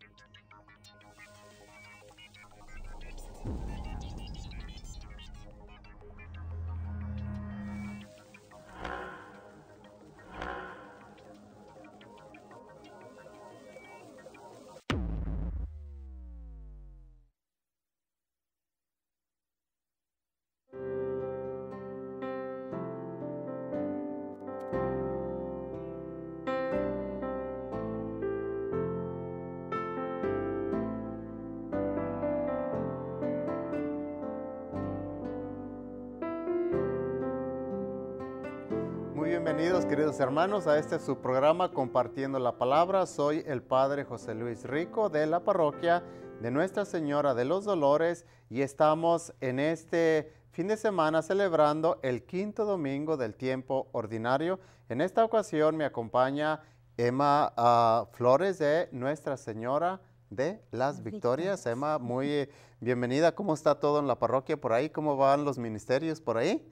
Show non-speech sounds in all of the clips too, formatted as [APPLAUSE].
Thank you. bienvenidos queridos hermanos a este su programa Compartiendo la Palabra. Soy el Padre José Luis Rico de la parroquia de Nuestra Señora de los Dolores y estamos en este fin de semana celebrando el quinto domingo del tiempo ordinario. En esta ocasión me acompaña Emma ah, Flores de Nuestra Señora de las Victorias. Emma, muy bienvenida. ¿Cómo está todo en la parroquia por ahí? ¿Cómo van los ministerios por ahí?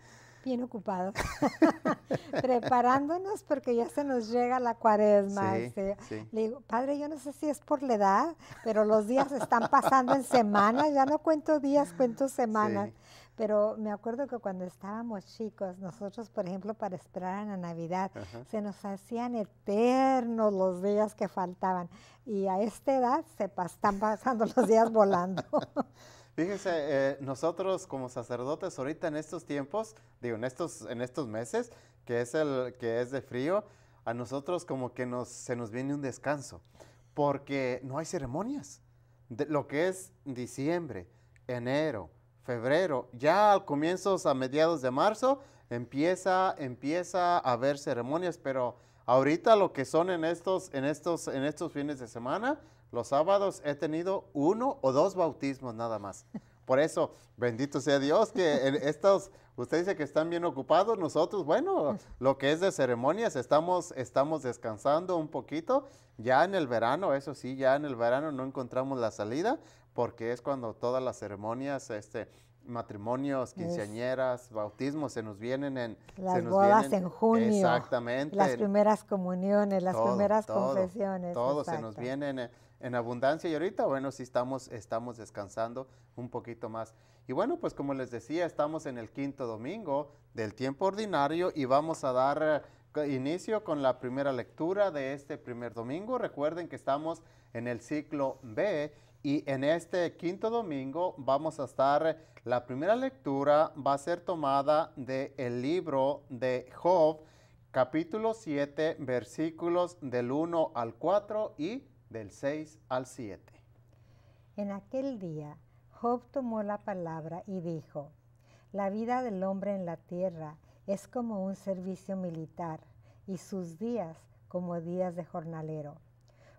bien ocupados, [LAUGHS] preparándonos porque ya se nos llega la cuaresma. Este, le digo, padre, yo no sé si es por la edad, pero los días están pasando en semanas, ya no cuento días, cuento semanas. Pero me acuerdo que cuando estábamos chicos, nosotros, por ejemplo, para esperar a la Navidad, se nos hacían eternos los días que faltaban. Y a esta edad se pasan están pasando los días volando. [LAUGHS] fíjense eh, nosotros como sacerdotes ahorita en estos tiempos, digo, en estos, en estos meses, que es, el, que es de frío, a nosotros como que nos, se nos viene un descanso, porque no hay ceremonias. lo que es diciembre, enero, febrero, ya al comienzos, a mediados de marzo, empieza, empieza a haber ceremonias, pero ahorita lo que son en estos, en estos, en estos fines de semana, los sábados he tenido uno o dos bautismos nada más. Por eso, bendito sea Dios, que estos, usted dice que están bien ocupados, nosotros, bueno, lo que es de ceremonias, estamos, estamos descansando un poquito. Ya en el verano, eso sí, ya en el verano no encontramos la salida, porque es cuando todas las ceremonias, este, matrimonios, quinceañeras, bautismos se nos vienen en las bodas en junio. Exactamente. Las primeras comuniones, las primeras confesiones. Todo se nos vienen en abundancia y ahorita, bueno, si estamos, estamos descansando un poquito más. Y bueno, pues como les decía, estamos en el quinto domingo del tiempo ordinario y vamos a dar eh, inicio con la primera lectura de este primer domingo. Recuerden que estamos en el ciclo B y en este quinto domingo vamos a estar, la primera lectura va a ser tomada de el libro de Job, capítulo 7, versículos del 1 al 4 y del 6 al 7. En aquel día, Job tomó la palabra y dijo, La vida del hombre en la tierra es como un servicio militar y sus días como días de jornalero.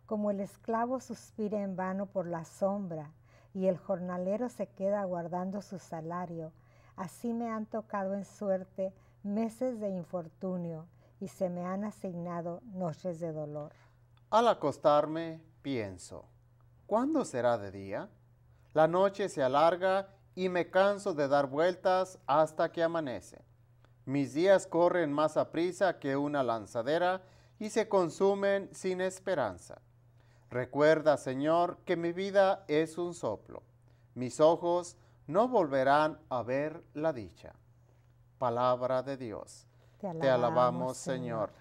Como el esclavo suspira en vano por la sombra y el jornalero se queda guardando su salario, así me han tocado en suerte meses de infortunio y se me han asignado noches de dolor. Al acostarme pienso, ¿cuándo será de día? La noche se alarga y me canso de dar vueltas hasta que amanece. Mis días corren más a prisa que una lanzadera y se consumen sin esperanza. Recuerda, Señor, que mi vida es un soplo. Mis ojos no volverán a ver la dicha. Palabra de Dios. Te alabamos, Señor.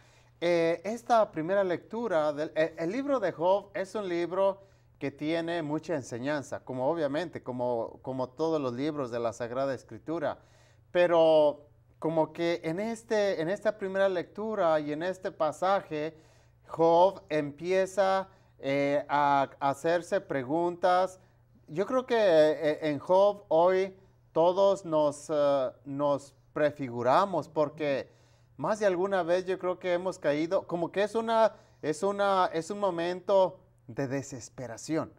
Eh, esta primera lectura, del, eh, el libro de Job es un libro que tiene mucha enseñanza, como obviamente, como, como todos los libros de la Sagrada Escritura, pero como que en, este, en esta primera lectura y en este pasaje, Job empieza eh, a, hacerse preguntas. Yo creo que en Job hoy todos nos, nos prefiguramos porque más de alguna vez yo creo que hemos caído, como que es, una, es, una, es un momento de desesperación.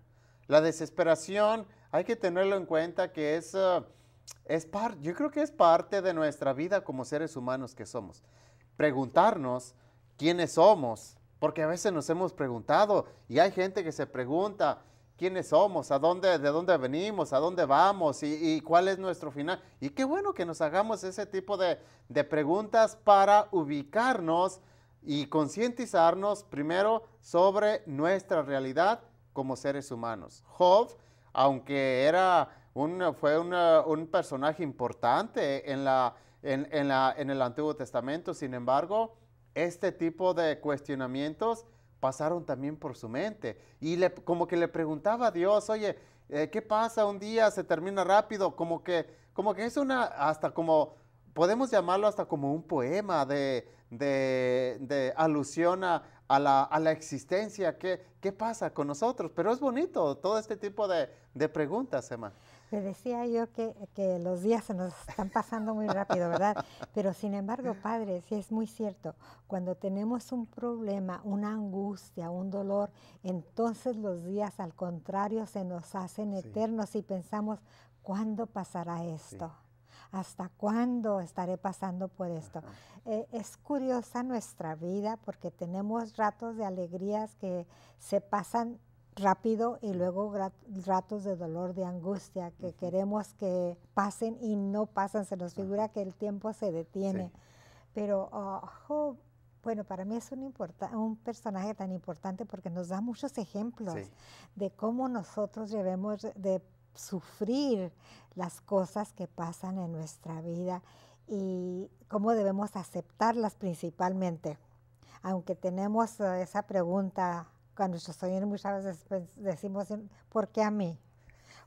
La desesperación hay que tenerlo en cuenta que es, eh, es yo creo que es parte de nuestra vida como seres humanos que somos. Preguntarnos quiénes somos, porque a veces nos hemos preguntado y hay gente que se pregunta, quiénes somos, a dónde, de dónde venimos, a dónde vamos y, cuál es nuestro final. Y qué bueno que nos hagamos ese tipo de, preguntas para ubicarnos y concientizarnos primero sobre nuestra realidad como seres humanos. Job, aunque era un, fue un personaje importante en, la, en, en, la, en el Antiguo Testamento, sin embargo, este tipo de cuestionamientos pasaron también por su mente. Y como que le preguntaba a Dios, oye, eh, ¿qué pasa? Un día se termina rápido, como que, como que es una, hasta como, podemos llamarlo hasta como un poema de, de, alusión a, la, existencia, ¿Qué, ¿Qué, pasa con nosotros? Pero es bonito todo este tipo de, de preguntas, Emma. Te decía yo que, los días se nos están pasando muy rápido, ¿verdad? Pero sin embargo, padre, sí es muy cierto, cuando tenemos un problema, una angustia, un dolor, entonces los días al contrario se nos hacen eternos y pensamos, ¿cuándo pasará esto? ¿Hasta cuándo estaré pasando por esto? Eh, es curiosa nuestra vida porque tenemos ratos de alegrías que se pasan rápido y luego ratos de dolor, de angustia que queremos que pasen y no pasan, se nos figura que el tiempo se detiene. Pero ojo, bueno, para mí es un, personaje tan importante porque nos da muchos ejemplos de cómo nosotros debemos de sufrir las cosas que pasan en nuestra vida y cómo debemos aceptarlas principalmente. Aunque tenemos eh, esa pregunta cuando nuestros estoy muchas veces decimos, ¿por qué a mí?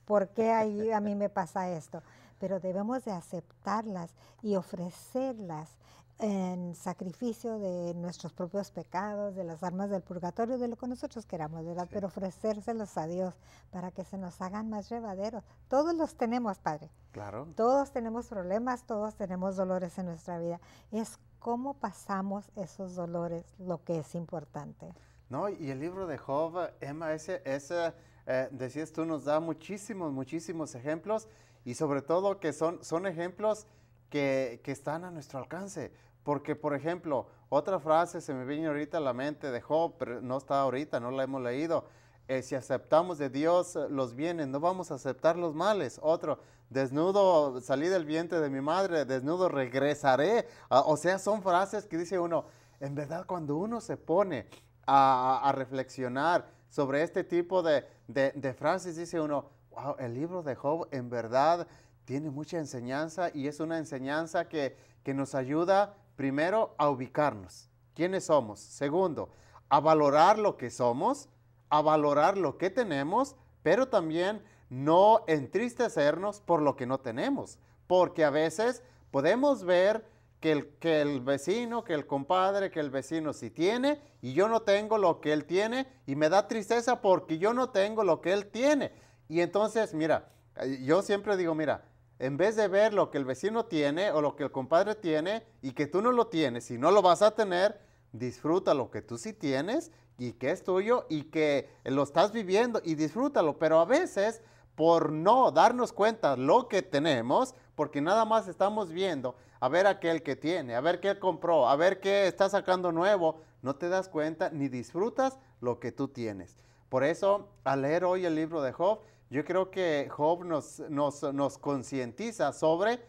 ¿Por qué ahí a mí me pasa esto? Pero debemos de aceptarlas y ofrecerlas en sacrificio de nuestros propios pecados, de las armas del purgatorio, de lo que nosotros queramos, ¿verdad? Pero ofrecérselos a Dios para que se nos hagan más llevaderos. Todos los tenemos, Padre. Claro. Todos tenemos problemas, todos tenemos dolores en nuestra vida. Es cómo pasamos esos dolores lo que es importante. No, y el libro de Job, Emma, ese, eh, decías tú, nos da muchísimos, muchísimos ejemplos y sobre todo que son, son ejemplos que, están a nuestro alcance. Porque, por ejemplo, otra frase se me viene ahorita a la mente de Job, pero no está ahorita, no la hemos leído. Eh, si aceptamos de Dios eh, los bienes, no vamos a aceptar los males. Otro, desnudo salí del vientre de mi madre, desnudo regresaré. Ah, o sea, son frases que dice uno, en verdad cuando uno se pone a, reflexionar sobre este tipo de, de, frases, dice uno, wow, el libro de Job en verdad tiene mucha enseñanza y es una enseñanza que, que nos ayuda primero a ubicarnos, quiénes somos. Segundo, a valorar lo que somos, a valorar lo que tenemos, pero también no entristecernos por lo que no tenemos, porque a veces podemos ver que el, que el vecino, que el compadre, que el vecino sí tiene y yo no tengo lo que él tiene y me da tristeza porque yo no tengo lo que él tiene. Y entonces, mira, eh, yo siempre digo, mira, en vez de ver lo que el vecino tiene o lo que el compadre tiene y que tú no lo tienes y no lo vas a tener, disfruta lo que tú sí tienes y que es tuyo y que lo estás viviendo y disfrútalo. Pero a veces, por no darnos cuenta lo que tenemos, porque nada más estamos viendo, a ver aquel que tiene, a ver qué compró, a ver qué está sacando nuevo, no te das cuenta ni disfrutas lo que tú tienes. Por eso, al leer hoy el libro de Job, yo creo que Job nos, nos, concientiza sobre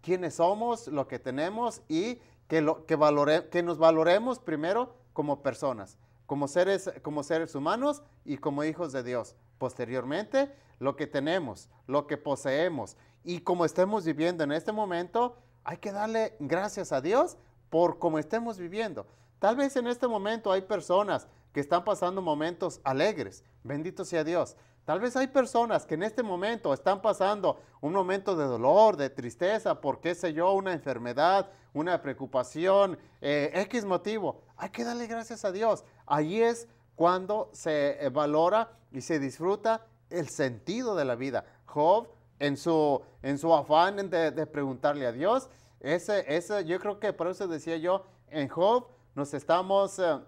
quiénes somos, lo que tenemos y que, lo, que, valore, que nos valoremos primero como personas, como seres, como seres humanos y como hijos de Dios. Posteriormente, lo que tenemos, lo que poseemos y como estemos viviendo en este momento, hay que darle gracias a Dios por cómo estemos viviendo. Tal vez en este momento hay personas que están pasando momentos alegres. Bendito sea Dios. Tal vez hay personas que en este momento están pasando un momento de dolor, de tristeza, por qué sé yo, una enfermedad, una preocupación, eh, X motivo. Hay que darle gracias a Dios. Ahí es cuando se valora y se disfruta el sentido de la vida. Job en su, en su afán de, preguntarle a Dios. Ese, ese, yo creo que por eso decía yo, en Job nos estamos, eh,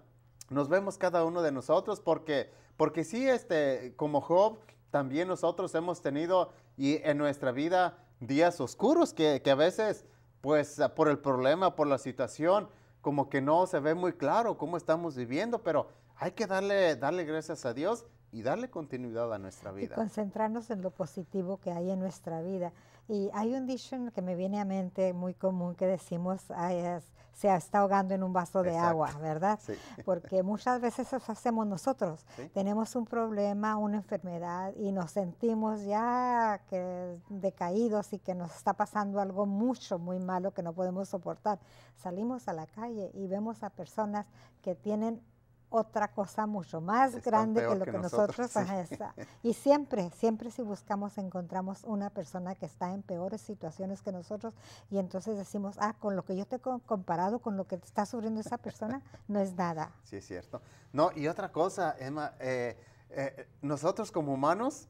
nos vemos cada uno de nosotros, porque, porque sí, este, como Job, también nosotros hemos tenido y en nuestra vida días oscuros que, que a veces, pues por el problema, por la situación, como que no se ve muy claro cómo estamos viviendo, pero hay que darle, darle gracias a Dios y darle continuidad a nuestra vida. Y concentrarnos en lo positivo que hay en nuestra vida. Y hay un dicho que me viene a mente muy común que decimos, es, se está ahogando en un vaso de agua, ¿verdad? [LAUGHS] Porque muchas veces eso hacemos nosotros. Tenemos un problema, una enfermedad y nos sentimos ya que decaídos y que nos está pasando algo mucho, muy malo que no podemos soportar. Salimos a la calle y vemos a personas que tienen otra cosa mucho más grande que lo que, nosotros. [LAUGHS] Y siempre, siempre si buscamos, encontramos una persona que está en peores situaciones que nosotros y entonces decimos, ah, con lo que yo te he comparado, con lo que está sufriendo esa persona, [LAUGHS] no es nada. Sí, es cierto. No, y otra cosa, Emma, eh, eh, nosotros como humanos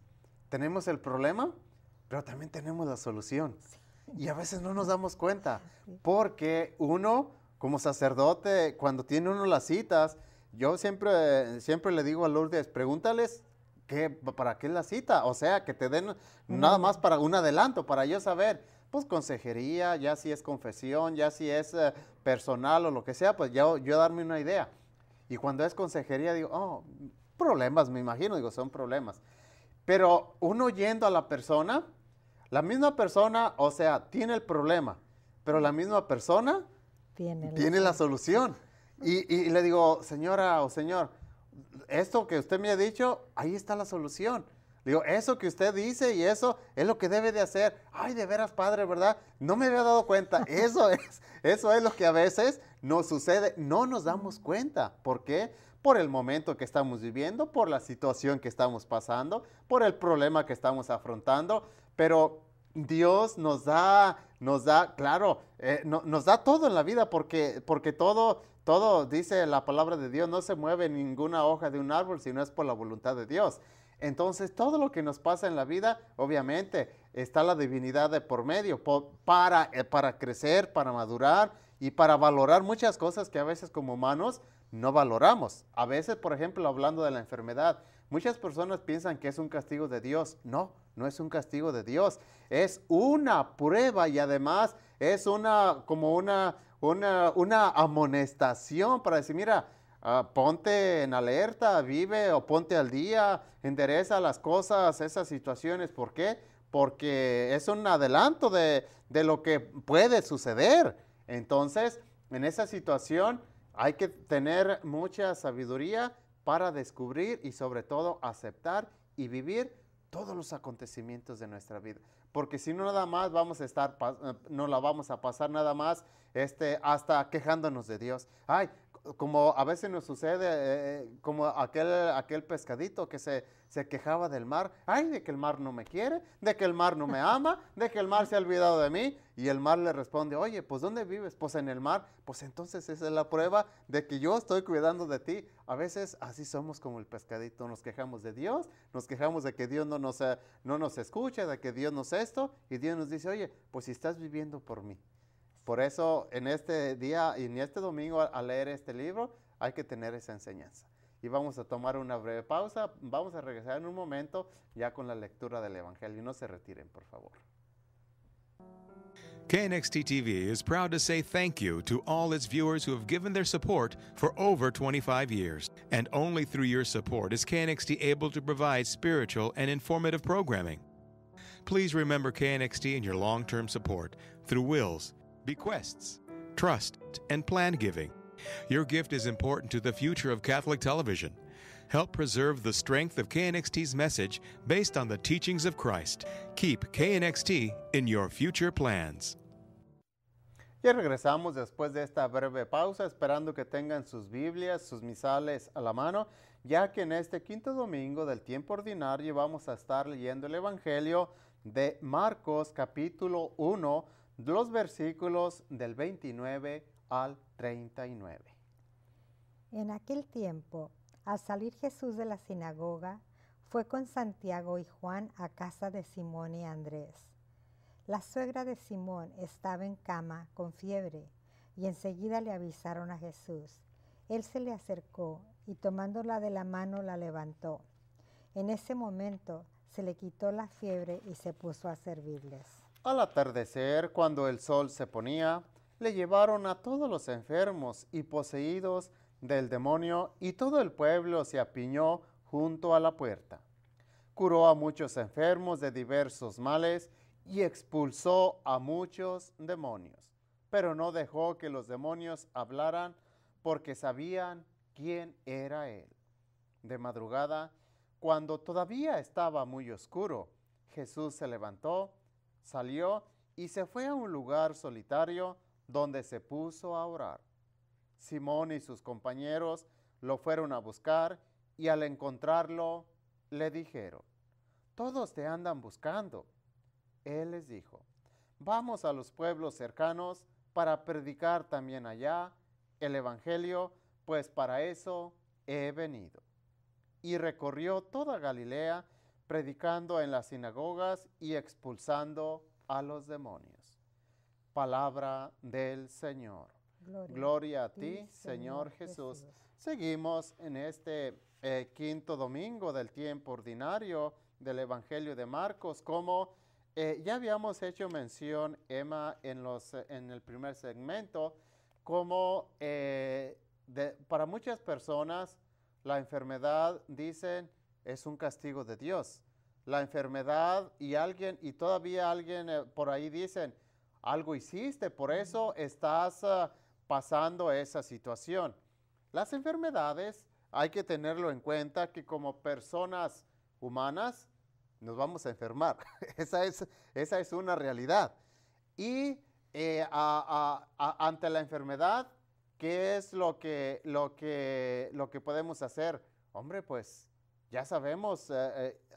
tenemos el problema, pero también tenemos la solución. Y a veces no nos damos cuenta, porque uno, como sacerdote, cuando tiene uno las citas, yo siempre, siempre le digo a Lourdes, pregúntales qué, para qué es la cita. O sea, que te den nada más para un adelanto, para yo saber. Pues consejería, ya si es confesión, ya si es eh, personal o lo que sea, pues yo, yo darme una idea. Y cuando es consejería, digo, oh, problemas, me imagino, digo, son problemas. Pero uno yendo a la persona, la misma persona, o sea, tiene el problema, pero la misma persona tiene, la solución. Y, le digo, señora o señor, esto que usted me ha dicho, ahí está la solución. digo, eso que usted dice y eso es lo que debe de hacer. Ay, de veras, padre, ¿verdad? No me había dado cuenta. [LAUGHS] Eso es, eso es lo que a veces nos sucede. No nos damos cuenta. ¿Por qué? Por el momento que estamos viviendo, por la situación que estamos pasando, por el problema que estamos afrontando. Pero Dios nos da, nos da, claro, eh, no, nos da todo en la vida porque, porque todo todo, dice la palabra de Dios, no se mueve ninguna hoja de un árbol si no es por la voluntad de Dios. Entonces, todo lo que nos pasa en la vida, obviamente, está la divinidad de por medio, para, eh, para crecer, para madurar y para valorar muchas cosas que a veces como humanos no valoramos. A veces, por ejemplo, hablando de la enfermedad, muchas personas piensan que es un castigo de Dios. No, no es un castigo de Dios. Es una prueba y además es una como una una, amonestación para decir, mira, ah, ponte en alerta, vive o ponte al día, endereza las cosas, esas situaciones. ¿Por qué? Porque es un adelanto de, de lo que puede suceder. Entonces, en esa situación hay que tener mucha sabiduría para descubrir y sobre todo aceptar y vivir todos los acontecimientos de nuestra vida. Porque si no nada más vamos a estar, eh, no la vamos a pasar nada más este, hasta quejándonos de Dios. Ay, como a veces nos sucede, eh, eh, como aquel, aquel pescadito que se, se quejaba del mar, ay, de que el mar no me quiere, de que el mar no me ama, de que el mar se ha olvidado de mí, y el mar le responde, oye, pues ¿dónde vives? Pues en el mar, pues entonces esa es la prueba de que yo estoy cuidando de ti. A veces así somos como el pescadito, nos quejamos de Dios, nos quejamos de que Dios no nos, eh, no nos escucha, de que Dios nos esto, y Dios nos dice, oye, pues si estás viviendo por mí, por eso en este día y en este domingo al leer este libro hay que tener esa enseñanza. Y vamos a tomar una breve pausa, vamos a regresar en un momento ya con la lectura del Evangelio. No se retiren, por favor. KNXT TV is proud to say thank you to all its viewers who have given their support for over 25 years. And only through your support is KNXT able to provide spiritual and informative programming. Please remember KNXT in your long term support through wills, bequests, trust, and plan giving. Your gift is important to the future of Catholic television. Help preserve the strength of KNXT's message based on the teachings of Christ. Keep KNXT in your future plans. Ya regresamos después de esta breve pausa, esperando que tengan sus Biblias, sus misales a la mano, ya que en este quinto domingo del tiempo ordinario vamos a estar leyendo el Evangelio de Marcos capítulo 1 los versículos del 29 al 39. En aquel tiempo, al salir Jesús de la sinagoga, fue con Santiago y Juan a casa de Simón y Andrés. La suegra de Simón estaba en cama con fiebre y enseguida le avisaron a Jesús. Él se le acercó y tomándola de la mano la levantó. En ese momento se le quitó la fiebre y se puso a servirles. Al atardecer, cuando el sol se ponía, le llevaron a todos los enfermos y poseídos del demonio y todo el pueblo se apiñó junto a la puerta. Curó a muchos enfermos de diversos males y expulsó a muchos demonios, pero no dejó que los demonios hablaran porque sabían quién era él. De madrugada, cuando todavía estaba muy oscuro, Jesús se levantó salió y se fue a un lugar solitario donde se puso a orar. Simón y sus compañeros lo fueron a buscar y al encontrarlo le dijeron, todos te andan buscando. Él les dijo, vamos a los pueblos cercanos para predicar también allá el Evangelio, pues para eso he venido. Y recorrió toda Galilea, predicando en las sinagogas y expulsando a los demonios. Palabra del Señor. Gloria, a ti, Señor, Jesús. Seguimos en este eh, quinto domingo del tiempo ordinario del Evangelio de Marcos, como eh, ya habíamos hecho mención, Emma, en, los, en el primer segmento, como eh, para muchas personas la enfermedad, dicen, es un castigo de Dios. La enfermedad y alguien, y todavía alguien eh, por ahí dicen, algo hiciste, por eso estás ah, pasando esa situación. Las enfermedades hay que tenerlo en cuenta que como personas humanas nos vamos a enfermar. [LAUGHS] esa, es, esa es una realidad. Y eh, ante la enfermedad, ¿qué es lo que, lo, que, lo que podemos hacer? Hombre, pues ya sabemos, eh,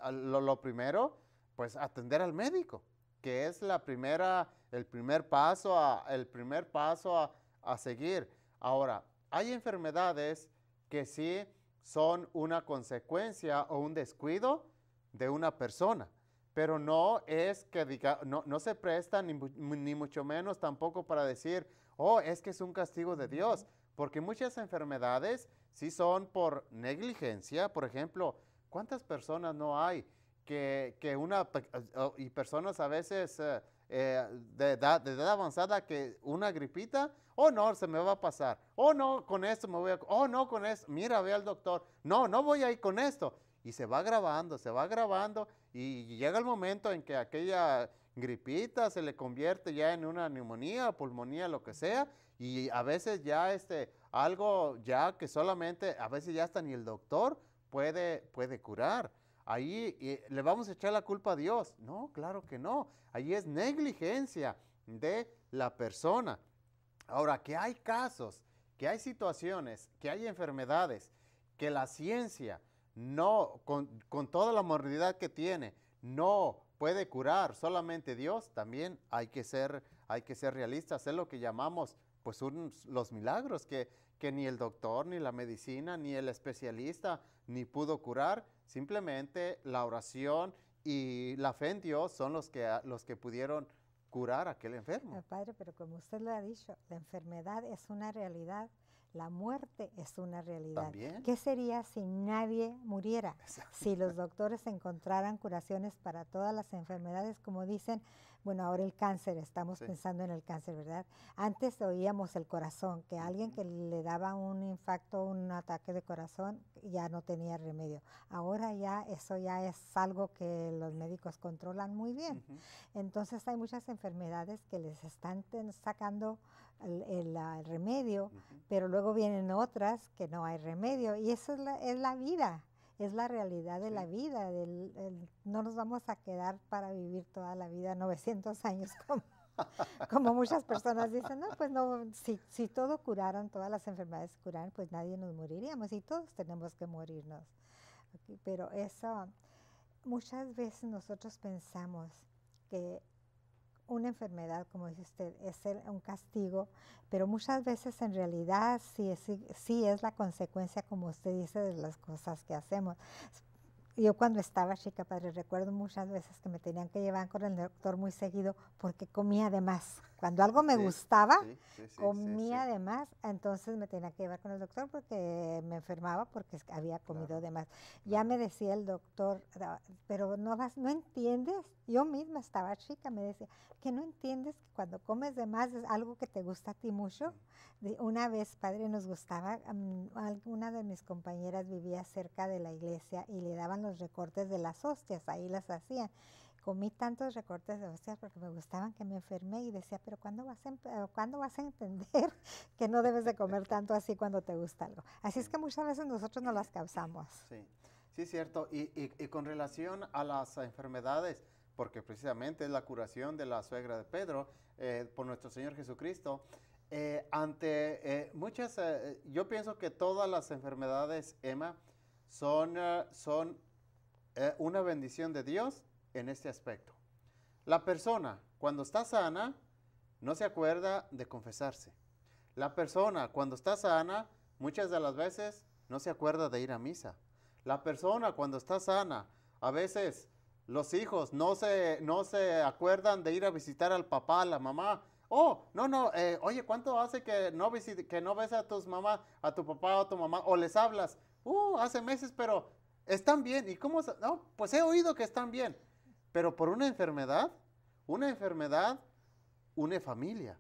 eh, lo, primero, pues atender al médico, que es la primera, el primer paso a, el primer paso a, seguir. Ahora, hay enfermedades que sí son una consecuencia o un descuido de una persona, pero no es que no, no, se presta ni, ni, mucho menos tampoco para decir, oh, es que es un castigo de Dios. Porque muchas enfermedades sí son por negligencia. Por ejemplo, ¿cuántas personas no hay que, que una, y personas a veces eh, eh, de, edad, de, edad, avanzada que una gripita, oh no, se me va a pasar, oh no, con esto me voy a, oh no, con esto, mira, ve al doctor, no, no voy a ir con esto. Y se va grabando, se va grabando y llega el momento en que aquella gripita se le convierte ya en una neumonía, pulmonía, lo que sea, y a veces ya este, algo ya que solamente, a veces ya hasta ni el doctor puede, puede curar. Ahí eh, le vamos a echar la culpa a Dios. No, claro que no. Ahí es negligencia de la persona. Ahora, que hay casos, que hay situaciones, que hay enfermedades, que la ciencia no, con, toda la morbilidad que tiene, no puede curar solamente Dios, también hay que ser, hay que ser realistas, es lo que llamamos pues son los milagros que, que ni el doctor, ni la medicina, ni el especialista, ni pudo curar. Simplemente la oración y la fe en Dios son los que, los que pudieron curar a aquel enfermo. Ah, padre, pero como usted lo ha dicho, la enfermedad es una realidad, la muerte es una realidad. ¿También? ¿Qué sería si nadie muriera? Si los doctores encontraran curaciones para todas las enfermedades, como dicen, bueno, ahora el cáncer, estamos pensando en el cáncer, ¿verdad? Antes oíamos el corazón, que alguien que le daba un infarto, un ataque de corazón, ya no tenía remedio. Ahora ya eso ya es algo que los médicos controlan muy bien. Entonces hay muchas enfermedades que les están sacando el, remedio, pero luego vienen otras que no hay remedio. Y eso es la vida es la realidad de la vida. Del, no nos vamos a quedar para vivir toda la vida 900 años [LAUGHS] como, como muchas personas dicen. No, pues no, si, si todo curaran, todas las enfermedades curaran, pues nadie nos moriríamos y todos tenemos que morirnos. Pero eso, muchas veces nosotros pensamos que una enfermedad, como dice usted, es un castigo, pero muchas veces en realidad sí, sí es la consecuencia, como usted dice, de las cosas que hacemos yo cuando estaba chica, padre, recuerdo muchas veces que me tenían que llevar con el doctor muy seguido porque comía de más. Cuando algo me gustaba, comía de más, entonces me tenía que llevar con el doctor porque me enfermaba porque había comido de más. Ya me decía el doctor, ah, pero no vas, no entiendes. Yo misma estaba chica, me decía, que no entiendes que cuando comes de más es algo que te gusta a ti mucho. De una vez, padre, nos gustaba, mm, alguna de mis compañeras vivía cerca de la iglesia y le daban los recortes de las hostias, ahí las hacían comí tantos recortes de hostias porque me gustaban que me enfermé y decía, pero ¿cuándo vas a, ¿cuándo vas a entender [LAUGHS] que no debes de comer tanto así cuando te gusta algo? Así es que muchas veces nosotros no las causamos. Sí, sí, es cierto. Y, con relación a las enfermedades, porque precisamente es la curación de la suegra de Pedro eh, por nuestro Señor Jesucristo, eh, ante eh, muchas, yo pienso que todas las enfermedades, Emma, son, son una bendición de Dios en este aspecto. La persona, cuando está sana, no se acuerda de confesarse. La persona, cuando está sana, muchas de las veces no se acuerda de ir a misa. La persona, cuando está sana, a veces los hijos no se, no se acuerdan de ir a visitar al papá, a la mamá. Oh, no, no, eh, oye, ¿cuánto hace que no, visite, que no ves a tus mamás, a tu papá o a tu mamá? O les hablas, uh, hace meses, pero están bien. ¿Y cómo? No, pues he oído que están bien. Pero por una enfermedad, una enfermedad une familia.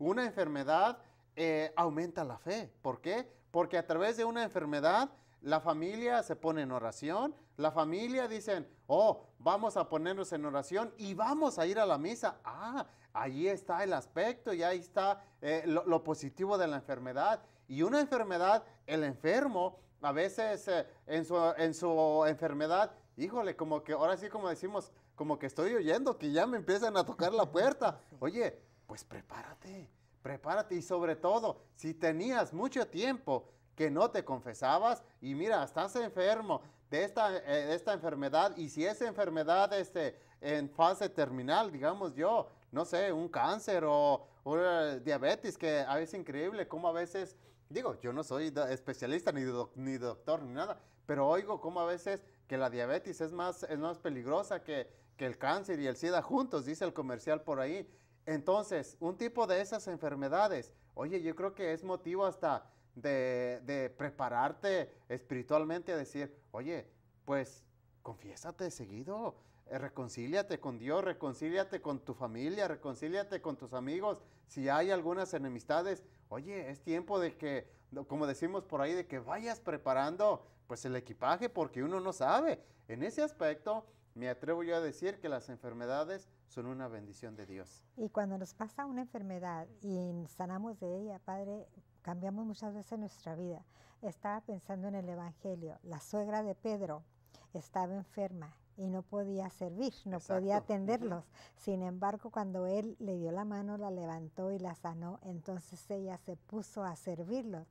Una enfermedad eh, aumenta la fe. ¿Por qué? Porque a través de una enfermedad la familia se pone en oración, la familia dicen, oh, vamos a ponernos en oración y vamos a ir a la misa. Ah, allí está el aspecto y ahí está eh, lo, positivo de la enfermedad. Y una enfermedad, el enfermo a veces eh, en, en su enfermedad híjole, como que ahora sí como decimos, como que estoy oyendo que ya me empiezan a tocar la puerta. [LAUGHS] Oye, pues prepárate, prepárate y sobre todo, si tenías mucho tiempo que no te confesabas y mira, estás enfermo de esta, eh, de esta enfermedad y si esa enfermedad este, en fase terminal, digamos yo, no sé, un cáncer o, o eh, diabetes, que a veces increíble cómo a veces, digo, yo no soy especialista ni, ni doctor ni nada, pero oigo cómo a veces que la diabetes es más, más peligrosa que, el cáncer y el SIDA juntos, dice el comercial por ahí. Entonces, un tipo de esas enfermedades, oye, yo creo que es motivo hasta de, de, prepararte espiritualmente a decir, oye, pues confiésate seguido, eh, reconcíliate con Dios, reconcíliate con tu familia, reconcíliate con tus amigos, si hay algunas enemistades, Oye, es tiempo de que, como decimos por ahí, de que vayas preparando pues el equipaje porque uno no sabe. En ese aspecto, me atrevo yo a decir que las enfermedades son una bendición de Dios. Y cuando nos pasa una enfermedad y sanamos de ella, Padre, cambiamos muchas veces nuestra vida. Estaba pensando en el Evangelio. La suegra de Pedro estaba enferma y no podía servir, no podía atenderlos. Sin embargo, cuando él le dio la mano, la levantó y la sanó, entonces ella se puso a servirlos.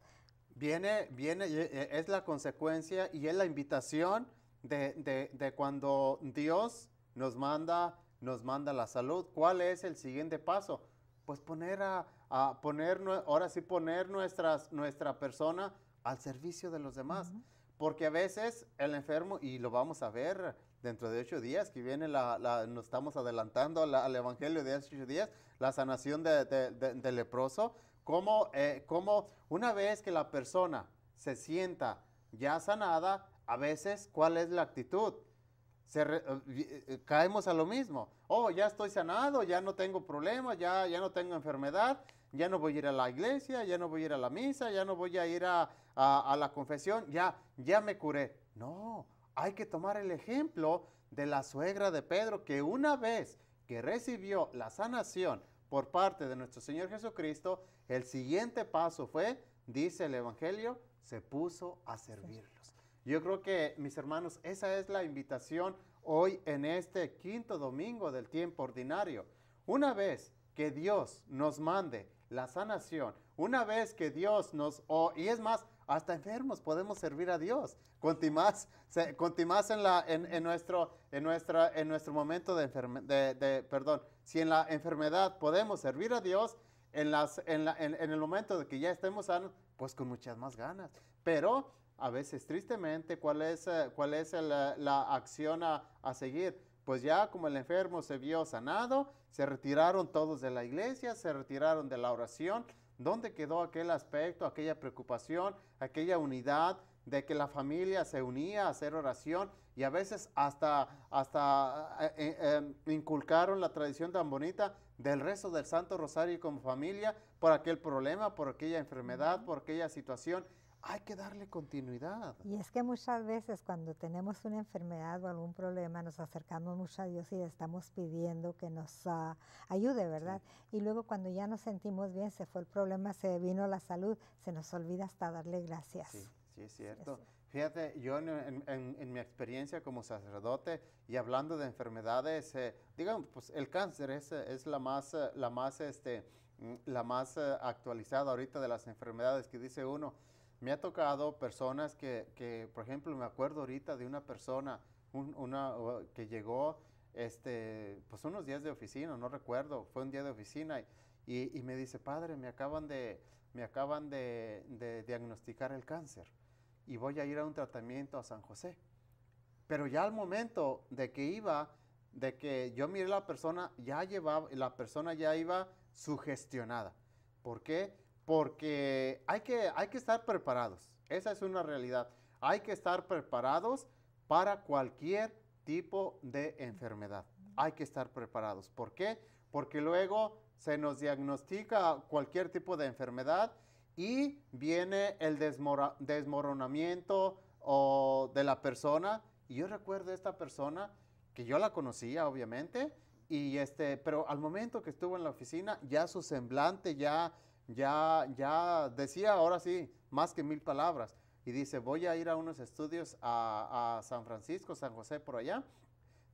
Viene, viene, eh, es la consecuencia y es la invitación de, de, cuando Dios nos manda, nos manda la salud. ¿Cuál es el siguiente paso? Pues poner a, a poner, ahora sí poner nuestras, nuestra persona al servicio de los demás. Porque a veces el enfermo, y lo vamos a ver, dentro de ocho días, que viene la, nos estamos adelantando al Evangelio de ocho días, la sanación del de, leproso, como, eh, como una vez que la persona se sienta ya sanada, a veces, ¿cuál es la actitud? Eh, eh, caemos a lo mismo. Oh, ya estoy sanado, ya no tengo problemas, ya, ya no tengo enfermedad, ya no voy a ir a la iglesia, ya no voy a ir a la misa, ya no voy a ir a, a, la confesión, ya, ya me curé. No, hay que tomar el ejemplo de la suegra de Pedro, que una vez que recibió la sanación por parte de nuestro Señor Jesucristo, el siguiente paso fue, dice el Evangelio, se puso a servirlos. Yo creo que, mis hermanos, esa es la invitación hoy en este quinto domingo del tiempo ordinario. Una vez que Dios nos mande la sanación, una vez que Dios nos, y es más, hasta enfermos podemos servir a Dios. Contimás, más en, la, en, nuestro, en, nuestro momento de, de, perdón, si en la enfermedad podemos servir a Dios, en, las, en, el momento de que ya estemos sanos, pues con muchas más ganas. Pero a veces tristemente, ¿cuál es, eh, cuál es eh, la, acción a seguir? pues ya como el enfermo se vio sanado, se retiraron todos de la iglesia, se retiraron de la oración, ¿Dónde quedó aquel aspecto, aquella preocupación, aquella unidad de que la familia se unía a hacer oración y a veces hasta, hasta eh, eh, eh, inculcaron la tradición tan bonita del rezo del Santo Rosario como familia por aquel problema, por aquella enfermedad, por aquella situación? hay que darle continuidad. Y es que muchas veces cuando tenemos una enfermedad o algún problema nos acercamos mucho a Dios y le estamos pidiendo que nos ah, ayude, ¿verdad? Y luego cuando ya nos sentimos bien, se fue el problema, se vino la salud, se nos olvida hasta darle gracias. Sí, sí es cierto. Fíjate, yo en, mi experiencia como sacerdote y hablando de enfermedades, eh, digamos, pues el cáncer es, es la más, la más, este, mm, la más eh, actualizada ahorita de las enfermedades que dice uno me ha tocado personas que, por ejemplo, me acuerdo ahorita de una persona una, que llegó, este, pues unos días de oficina, no recuerdo, fue un día de oficina y, me dice, padre, me acaban, de, me acaban de, diagnosticar el cáncer y voy a ir a un tratamiento a San José. Pero ya al momento de que iba, de que yo miré la persona, ya llevaba, la persona ya iba sugestionada. ¿Por qué? porque hay que, hay que estar preparados. Esa es una realidad. Hay que estar preparados para cualquier tipo de enfermedad. Hay que estar preparados. ¿Por qué? Porque luego se nos diagnostica cualquier tipo de enfermedad y viene el desmoronamiento o de la persona. Y yo recuerdo a esta persona que yo la conocía, obviamente, y este, pero al momento que estuvo en la oficina, ya su semblante, ya ya, ya decía ahora sí, más que mil palabras. Y dice, voy a ir a unos estudios a, San Francisco, San José, por allá.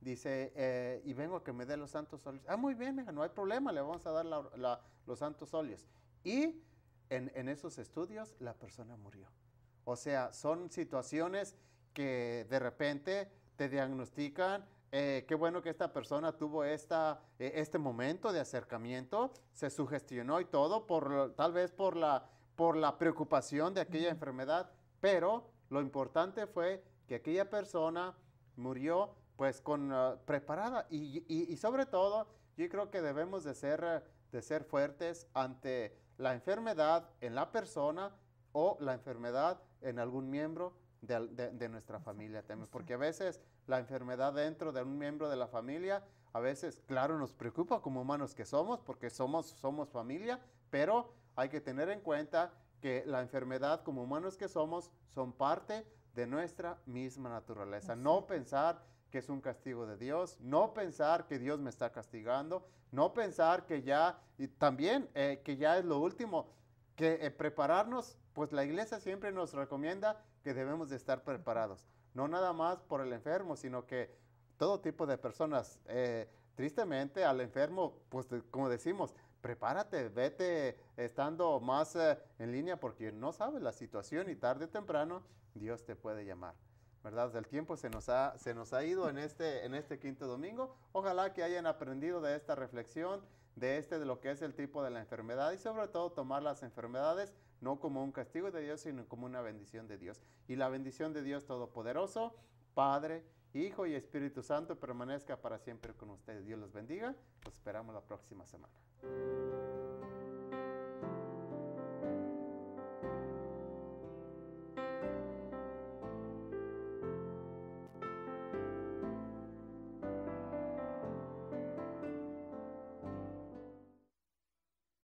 Dice, eh, y vengo a que me dé los santos óleos. Ah, muy bien, no hay problema, le vamos a dar los santos óleos. Y en esos estudios la persona murió. O sea, son situaciones que de repente te diagnostican, eh, qué bueno que esta persona tuvo eh, este momento de acercamiento, se sugestionó y todo, tal vez por la, preocupación de aquella enfermedad, pero lo importante fue que aquella persona murió pues con ah, preparada y, sobre todo yo creo que debemos ah, de ser fuertes ante la enfermedad en la persona o la enfermedad en algún miembro de, nuestra familia también, porque a veces la enfermedad dentro de un miembro de la familia, a veces, claro, nos preocupa como humanos que somos, porque somos, somos familia, pero hay que tener en cuenta que la enfermedad como humanos que somos son parte de nuestra misma naturaleza. No pensar que es un castigo de Dios, no pensar que Dios me está castigando, no pensar que ya, y también eh, que ya es lo último, que eh, prepararnos, pues la iglesia siempre nos recomienda que debemos de estar preparados, no nada más por el enfermo, sino que todo tipo de personas. Eh, tristemente, al enfermo, pues como decimos, prepárate, vete estando más eh, en línea porque no sabes la situación y tarde o temprano Dios te puede llamar. ¿Verdad? del tiempo se nos ha, se nos ha ido en este, en este quinto domingo. Ojalá que hayan aprendido de esta reflexión, de este, de lo que es el tipo de la enfermedad y sobre todo tomar las enfermedades no como un castigo de Dios, sino como una bendición de Dios. Y la bendición de Dios Todopoderoso, Padre, Hijo y Espíritu Santo permanezca para siempre con ustedes. Dios los bendiga. Los esperamos la próxima semana.